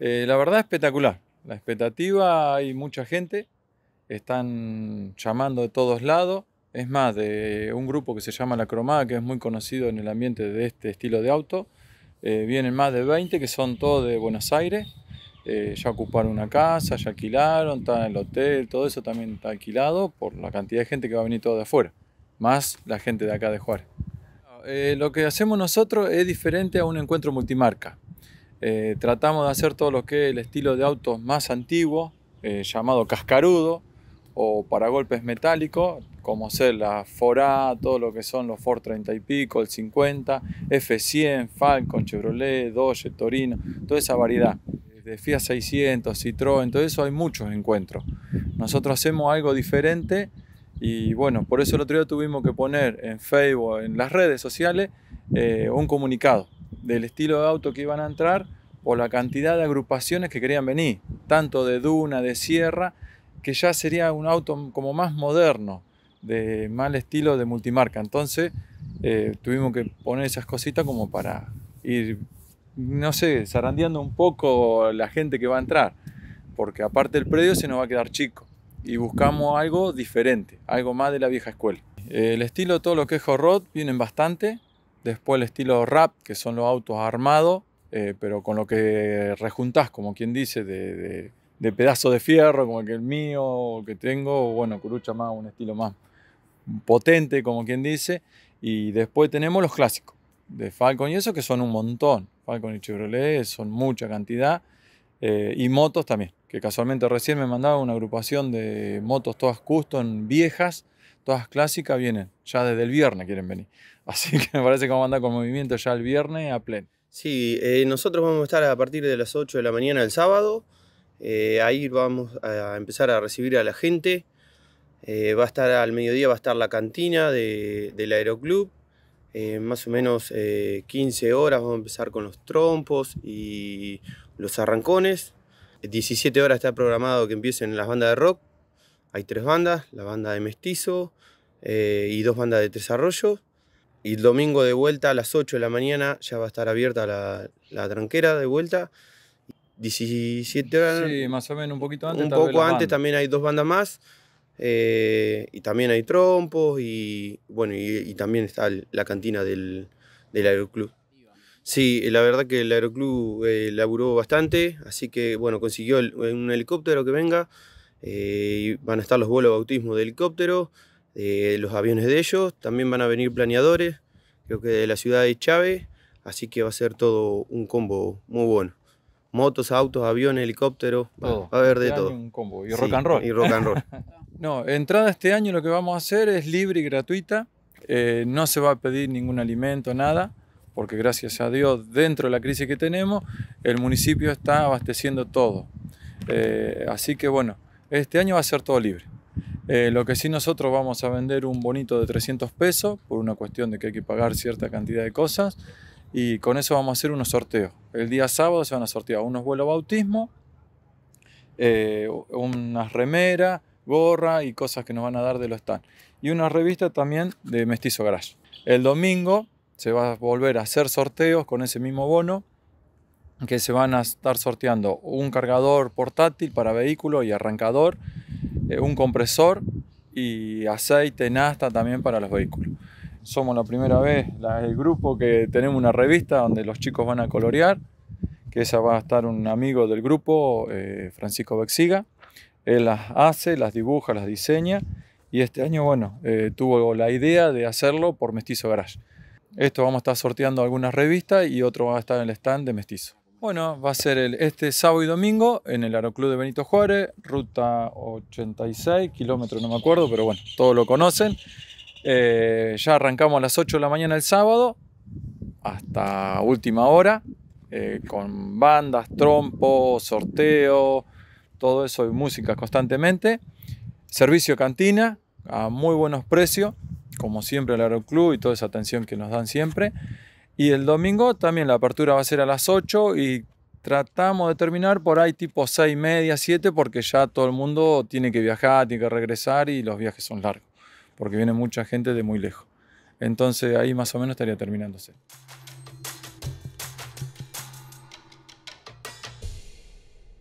Eh, la verdad es espectacular. La expectativa hay mucha gente, están llamando de todos lados. Es más, de un grupo que se llama La Cromada, que es muy conocido en el ambiente de este estilo de auto, eh, vienen más de 20 que son todos de Buenos Aires. Eh, ya ocuparon una casa, ya alquilaron, está en el hotel, todo eso también está alquilado por la cantidad de gente que va a venir todo de afuera, más la gente de acá de Juárez. lo que hacemos nosotros es diferente a un encuentro multimarca. Eh, tratamos de hacer todo lo que es el estilo de autos más antiguo, eh, llamado cascarudo, o para golpes metálicos, como ser la Forá, todo lo que son los Ford 30 y pico, el 50, F100, Falcon, Chevrolet, Dodge, Torino, toda esa variedad. De Fiat 600, Citroën, todo eso hay muchos encuentros. Nosotros hacemos algo diferente y bueno, por eso el otro día tuvimos que poner en Facebook, en las redes sociales, eh, un comunicado del estilo de auto que iban a entrar por la cantidad de agrupaciones que querían venir, tanto de duna, de sierra, que ya sería un auto como más moderno, de mal estilo de multimarca. Entonces eh, tuvimos que poner esas cositas como para ir, no sé, zarandeando un poco la gente que va a entrar, porque aparte el predio se nos va a quedar chico y buscamos algo diferente, algo más de la vieja escuela. el estilo, todo lo que es Rod vienen bastante. Después el estilo rap, que son los autos armados, eh, pero con lo que rejuntás, como quien dice, de, de, de, pedazo de fierro, como el mío que tengo, bueno, Curucha más, un estilo más potente, como quien dice, y después tenemos los clásicos de Falcon y eso, que son un montón, Falcon y Chevrolet son mucha cantidad, eh, y motos también, que casualmente recién me mandaba una agrupación de motos todas custom, viejas, todas clásicas, vienen, ya desde el viernes quieren venir, así que me parece que vamos a andar con movimiento ya el viernes a pleno. Sí, eh, nosotros vamos a estar a partir de las 8 de la mañana el sábado. Eh, ahí vamos a empezar a recibir a la gente. Eh, va a estar al mediodía, va a estar la cantina del aeroclub. más o menos 15 horas vamos a empezar con los trompos y los arrancones. 17 horas está programado que empiecen las bandas de rock. Hay tres bandas, la banda de Mestizo y dos bandas de desarrollo, y el domingo de vuelta a las 8 de la mañana ya va a estar abierta la, la tranquera de vuelta. 17 horas. Sí, más o menos, un poquito antes. Un poco antes también hay dos bandas más. Eh, y también hay trompos y bueno, y, también está la cantina del, del aeroclub. Sí, la verdad que el aeroclub eh, laburó bastante, así que bueno, consiguió un helicóptero que venga. Eh, y van a estar los vuelos bautismo de helicóptero. Eh, los aviones de ellos. También van a venir planeadores, creo que de la ciudad de Chávez. Así que va a ser todo un combo muy bueno. Motos, autos, aviones, helicópteros, va a haber de este todo. Un combo. Y rock and roll. Y rock and roll. no, entrada este año lo que vamos a hacer es libre y gratuita. Eh, no se va a pedir ningún alimento, nada, porque gracias a Dios, dentro de la crisis que tenemos, el municipio está abasteciendo todo. Eh, así que bueno, este año va a ser todo libre. Eh, lo que sí nosotros vamos a vender un bonito de 300 pesos por una cuestión de que hay que pagar cierta cantidad de cosas y con eso vamos a hacer unos sorteos. El día sábado se van a sortear unos vuelos bautismo, eh, unas remeras, gorra y cosas que nos van a dar de lo están. Y una revista también de Mestizo Garage. El domingo se va a volver a hacer sorteos con ese mismo bono que se van a estar sorteando un cargador portátil para vehículo y arrancador eh, un compresor y aceite, nasta también para los vehículos. Somos la primera vez, el grupo que tenemos una revista donde los chicos van a colorear, que esa va a estar un amigo del grupo, eh, Francisco Bexiga. Él las hace, las dibuja, las diseña y este año, bueno, eh, tuvo la idea de hacerlo por Mestizo Garage. Esto vamos a estar sorteando algunas revistas y otro va a estar en el stand de Mestizo. Bueno, va a ser el, este sábado y domingo en el Aeroclub de Benito Juárez, ruta 86, kilómetros, no me acuerdo, pero bueno, todos lo conocen. Eh, ya arrancamos a las 8 de la mañana el sábado hasta última hora, eh, con bandas, trompos, sorteo, todo eso y música constantemente. Servicio cantina a muy buenos precios, como siempre el Aeroclub y toda esa atención que nos dan siempre. Y el domingo también la apertura va a ser a las 8 y tratamos de terminar por ahí tipo 6 y media, 7, porque ya todo el mundo tiene que viajar, tiene que regresar y los viajes son largos, porque viene mucha gente de muy lejos. Entonces ahí más o menos estaría terminándose.